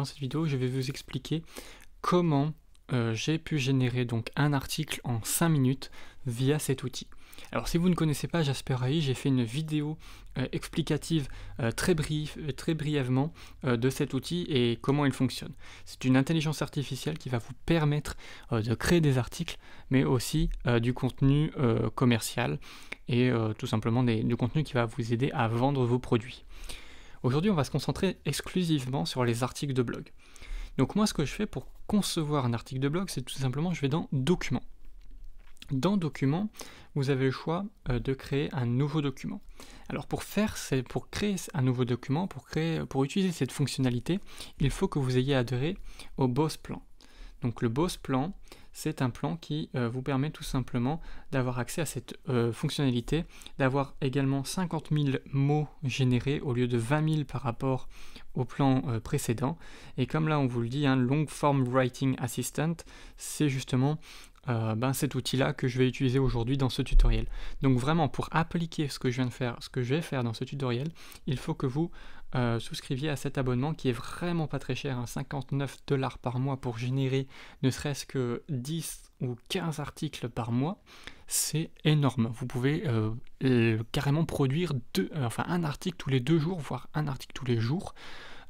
dans cette vidéo, je vais vous expliquer comment euh, j'ai pu générer donc un article en 5 minutes via cet outil. Alors si vous ne connaissez pas Jasper AI, j'ai fait une vidéo euh, explicative euh, très, brief, très brièvement de cet outil et comment il fonctionne. C'est une intelligence artificielle qui va vous permettre de créer des articles, mais aussi du contenu commercial et tout simplement des, du contenu qui va vous aider à vendre vos produits. Aujourd'hui, on va se concentrer exclusivement sur les articles de blog. Donc moi, ce que je fais pour concevoir un article de blog, c'est tout simplement, je vais dans Documents. Dans Documents, vous avez le choix euh, de créer un nouveau document. Alors pour faire, c'est pour créer un nouveau document, pour, créer, pour utiliser cette fonctionnalité, il faut que vous ayez adhéré au Boss Plan. Donc le BOSS plan, c'est un plan qui euh, vous permet tout simplement d'avoir accès à cette euh, fonctionnalité, d'avoir également 50 000 mots générés au lieu de 20 000 par rapport au plan euh, précédent. Et comme là on vous le dit, un hein, Long Form Writing Assistant, c'est justement ben, cet outil-là que je vais utiliser aujourd'hui dans ce tutoriel. Donc vraiment pour appliquer ce que je viens de faire, ce que je vais faire dans ce tutoriel, il faut que vous euh, souscriviez à cet abonnement qui est vraiment pas très cher, 59 hein, dollars par mois pour générer ne serait-ce que 10 ou 15 articles par mois, c'est énorme. Vous pouvez euh, euh, carrément produire deux, enfin un article tous les deux jours, voire un article tous les jours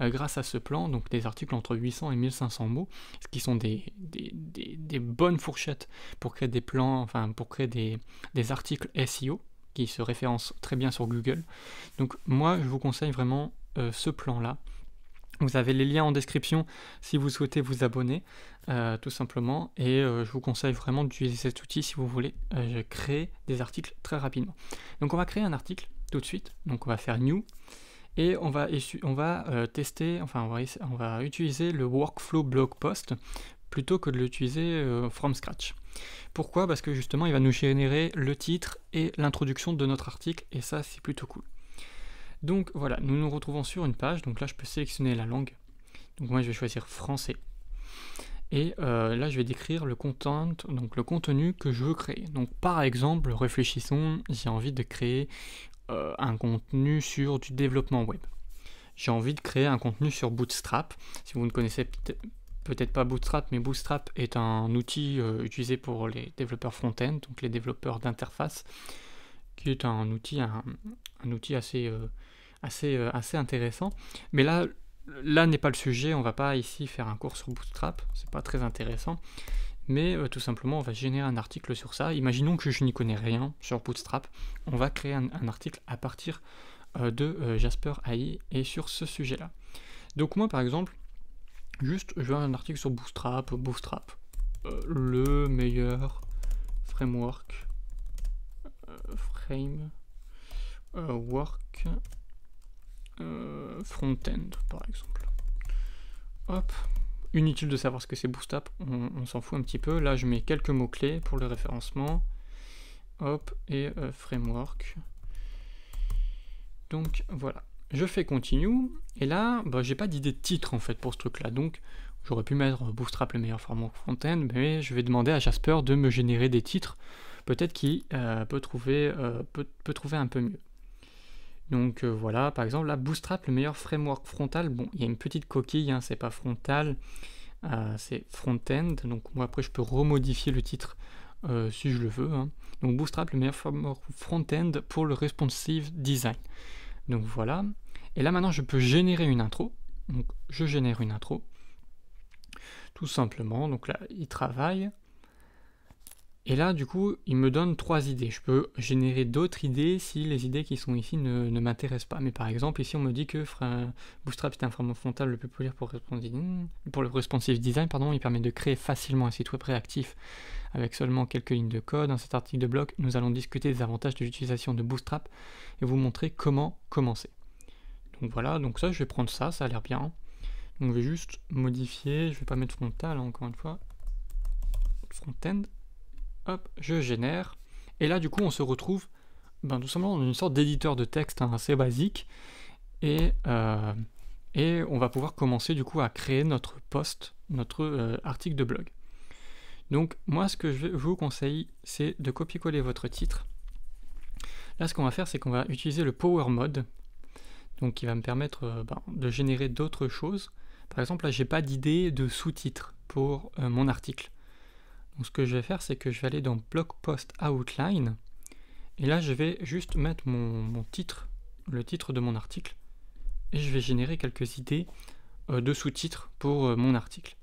grâce à ce plan, donc des articles entre 800 et 1500 mots, ce qui sont des, des, bonnes fourchettes pour créer des plans, enfin pour créer des, des articles SEO qui se référencent très bien sur Google. Donc moi, je vous conseille vraiment euh, ce plan-là. Vous avez les liens en description si vous souhaitez vous abonner, euh, tout simplement. Et euh, je vous conseille vraiment d'utiliser cet outil si vous voulez créer des articles très rapidement. Donc on va créer un article tout de suite. Donc on va faire new et on va, on va tester, enfin on va, utiliser le workflow blog post plutôt que de l'utiliser from scratch. Pourquoi Parce que justement, il va nous générer le titre et l'introduction de notre article, et ça, c'est plutôt cool. Donc voilà, nous nous retrouvons sur une page. Donc là, je peux sélectionner la langue. Donc moi, je vais choisir français. Et euh, là, je vais décrire le content, donc le contenu que je veux créer. Donc par exemple, réfléchissons, j'ai envie de créer euh, un contenu sur du développement web. J'ai envie de créer un contenu sur Bootstrap. Si vous ne connaissez peut-être pas Bootstrap, mais Bootstrap est un outil euh, utilisé pour les développeurs front-end, donc les développeurs d'interface, qui est un outil, un outil assez euh, assez, intéressant. Mais là, là n'est pas le sujet, on va pas ici faire un cours sur Bootstrap, c'est pas très intéressant. Mais euh, tout simplement, on va générer un article sur ça. Imaginons que je n'y connais rien sur Bootstrap. On va créer un, article à partir euh, de Jasper AI et sur ce sujet-là. Donc moi, par exemple, juste, je veux un article sur Bootstrap, Bootstrap, le meilleur framework, framework frontend euh, front-end, par exemple. Hop. Inutile de savoir ce que c'est Bootstrap, on, on s'en fout un petit peu. Là, je mets quelques mots-clés pour le référencement. Hop, et euh, framework. Donc, voilà. Je fais continue, et là, bah, j'ai pas d'idée de titre, en fait, pour ce truc-là. Donc, J'aurais pu mettre Bootstrap le meilleur format front-end, mais je vais demander à Jasper de me générer des titres, peut-être qui euh, peut, trouver, peut, trouver un peu mieux. Donc euh, voilà, par exemple, là, Bootstrap, le meilleur framework frontal. Bon, il y a une petite coquille, hein, c'est pas frontal, euh, c'est front-end. Donc moi, après, je peux remodifier le titre euh, si je le veux. Hein. Donc Bootstrap, le meilleur framework front-end pour le responsive design. Donc voilà. Et là, maintenant, je peux générer une intro. Donc je génère une intro. Tout simplement. Donc là, il travaille. Et là, du coup, il me donne trois idées. Je peux générer d'autres idées si les idées qui sont ici ne, m'intéressent pas. Mais par exemple, ici, on me dit que Bootstrap est un framework frontal le plus populaire pour, pour le responsive design. Pardon, il permet de créer facilement un site web réactif avec seulement quelques lignes de code. Dans cet article de blog, nous allons discuter des avantages de l'utilisation de Bootstrap et vous montrer comment commencer. Donc voilà, donc ça, je vais prendre ça, ça a l'air bien. Donc je vais juste modifier, je ne vais pas mettre frontal hein, encore une fois, front-end je génère. Et là, du coup, on se retrouve ben, tout simplement dans une sorte d'éditeur de texte hein, assez basique. Et, euh, et on va pouvoir commencer du coup à créer notre poste notre euh, article de blog. Donc moi ce que je vous conseille c'est de copier-coller votre titre. Là ce qu'on va faire c'est qu'on va utiliser le Power Mode, donc qui va me permettre euh, ben, de générer d'autres choses. Par exemple là j'ai pas d'idée de sous-titre pour mon article. Donc ce que je vais faire, c'est que je vais aller dans Blog Post Outline. Et là, je vais juste mettre mon, titre, le titre de mon article. Et je vais générer quelques idées euh, de sous-titres pour euh, mon article.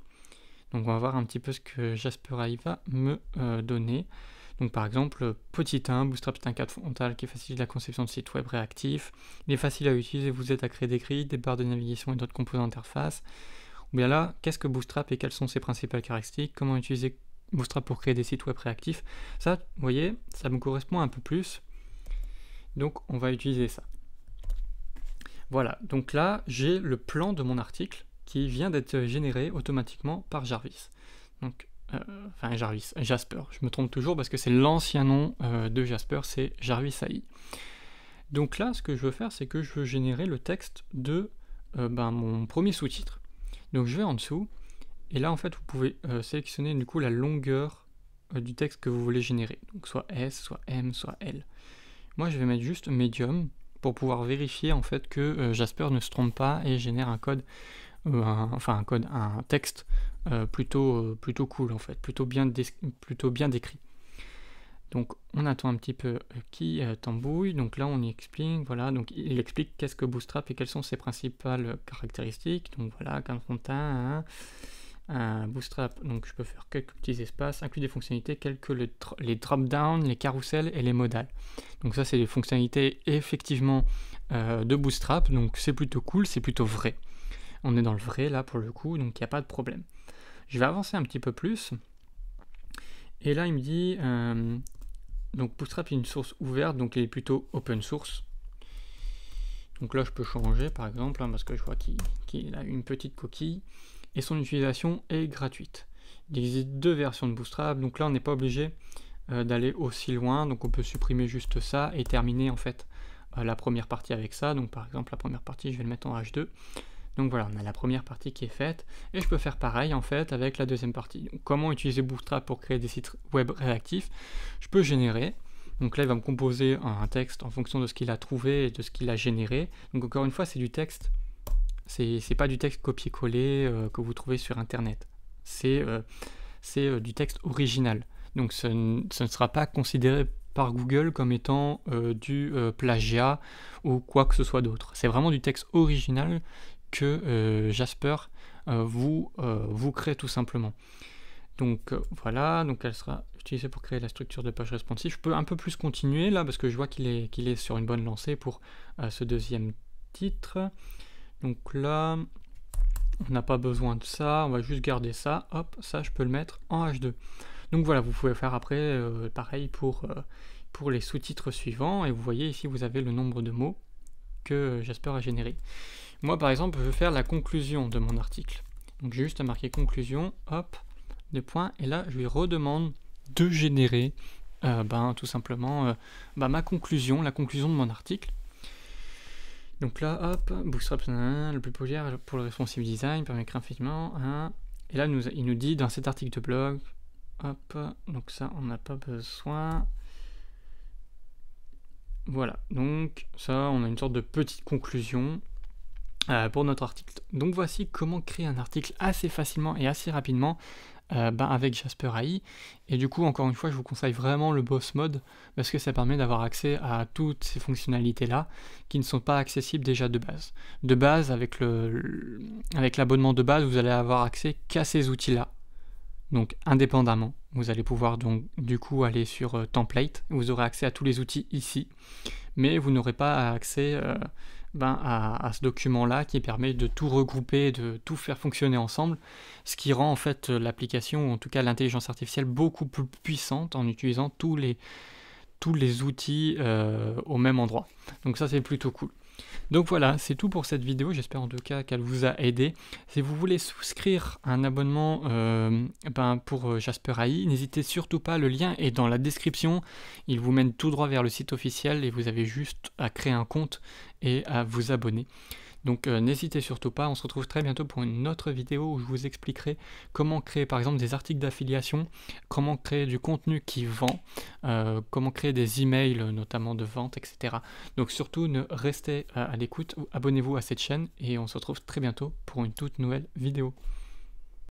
Donc on va voir un petit peu ce que Jasper AI va me euh, donner. Donc par exemple, petit 1, Bootstrap est un cadre frontal qui facilite la conception de sites web réactifs. Il est facile à utiliser, vous êtes à créer des grilles, des barres de navigation et d'autres composants d'interface. Ou bien là, qu'est-ce que Bootstrap et quelles sont ses principales caractéristiques Comment utiliser Bootstrap pour créer des sites web réactifs. Ça, vous voyez, ça me correspond un peu plus. Donc on va utiliser ça. Voilà, donc là j'ai le plan de mon article qui vient d'être généré automatiquement par Jarvis. Donc, euh, enfin Jarvis, Jasper, je me trompe toujours parce que c'est l'ancien nom euh, de Jasper, c'est Jarvis AI. Donc là, ce que je veux faire, c'est que je veux générer le texte de euh, ben, mon premier sous-titre. Donc je vais en dessous et là, en fait, vous pouvez euh, sélectionner du coup la longueur euh, du texte que vous voulez générer. Donc soit S, soit M, soit L. Moi, je vais mettre juste Medium pour pouvoir vérifier en fait que euh, Jasper ne se trompe pas et génère un code, enfin un code, un texte plutôt, plutôt cool en fait, plutôt bien, plutôt bien décrit. Donc on attend un petit peu qui tambouille. Donc là on y explique, voilà, donc il explique qu'est-ce que Bootstrap et quelles sont ses principales caractéristiques. Donc voilà, quand on hein, hein un bootstrap, donc je peux faire quelques petits espaces, inclus des fonctionnalités telles que les drop-down, les carousels et les modales. Donc ça c'est des fonctionnalités effectivement euh, de bootstrap, donc c'est plutôt cool, c'est plutôt vrai. On est dans le vrai là pour le coup, donc il n'y a pas de problème. Je vais avancer un petit peu plus. Et là il me dit, euh, donc bootstrap est une source ouverte, donc il est plutôt open source. Donc là je peux changer par exemple, hein, parce que je vois qu'il a une petite coquille et son utilisation est gratuite. Il existe deux versions de Bootstrap, donc là on n'est pas obligé euh, d'aller aussi loin, donc on peut supprimer juste ça et terminer en fait euh, la première partie avec ça. Donc par exemple la première partie je vais le mettre en H2. Donc voilà, on a la première partie qui est faite, et je peux faire pareil en fait avec la deuxième partie. comment utiliser Bootstrap pour créer des sites web réactifs Je peux générer, donc là, il va me composer un texte en fonction de ce qu'il a trouvé et de ce qu'il a généré. Donc encore une fois, c'est du texte c'est n'est pas du texte copié-collé euh, que vous trouvez sur Internet. C'est euh, euh, du texte original. Donc ce, ne sera pas considéré par Google comme étant du plagiat ou quoi que ce soit d'autre. C'est vraiment du texte original que Jasper vous, vous crée tout simplement. Donc voilà, donc elle sera utilisée pour créer la structure de page responsive. Je peux un peu plus continuer là parce que je vois qu'il est, qu'il est sur une bonne lancée pour ce deuxième titre. Donc là, on n'a pas besoin de ça, on va juste garder ça, hop, ça je peux le mettre en H2. Donc voilà, vous pouvez faire après euh, pareil pour, euh, pour les sous-titres suivants, et vous voyez ici vous avez le nombre de mots que Jasper a généré. Moi par exemple, je veux faire la conclusion de mon article. Donc juste à marquer conclusion, hop, deux points, et là je lui redemande de générer euh, ben, tout simplement ben, ma conclusion, la conclusion de mon article. Donc là, hop, bootstrap, le plus populaire pour le responsive design permet graphiquement. Hein. Et là, nous, il nous dit dans cet article de blog, hop, donc ça, on n'a pas besoin. Voilà, donc ça, on a une sorte de petite conclusion. Euh, pour notre article. Donc voici comment créer un article assez facilement et assez rapidement euh, ben, avec Jasper AI. Et du coup, encore une fois, je vous conseille vraiment le Boss Mode parce que ça permet d'avoir accès à toutes ces fonctionnalités-là qui ne sont pas accessibles déjà de base. De base, avec le, avec l'abonnement de base, vous allez avoir accès qu'à ces outils-là. Donc indépendamment, vous allez pouvoir donc du coup aller sur euh, template, vous aurez accès à tous les outils ici, mais vous n'aurez pas accès ben, à, ce document-là qui permet de tout regrouper, de tout faire fonctionner ensemble, ce qui rend en fait l'application, ou en tout cas l'intelligence artificielle, beaucoup plus puissante en utilisant tous les, tous les outils euh, au même endroit. Donc ça c'est plutôt cool. Donc voilà, c'est tout pour cette vidéo, j'espère en tout cas qu'elle vous a aidé. Si vous voulez souscrire un abonnement euh, ben, pour euh, Jasper AI, n'hésitez surtout pas, le lien est dans la description, il vous mène tout droit vers le site officiel et vous avez juste à créer un compte et à vous abonner. Donc euh, n'hésitez surtout pas, on se retrouve très bientôt pour une autre vidéo où je vous expliquerai comment créer par exemple des articles d'affiliation, comment créer du contenu qui vend, euh, comment créer des emails euh, notamment de vente, etc. Donc surtout ne restez à l'écoute, abonnez-vous à cette chaîne et on se retrouve très bientôt pour une toute nouvelle vidéo.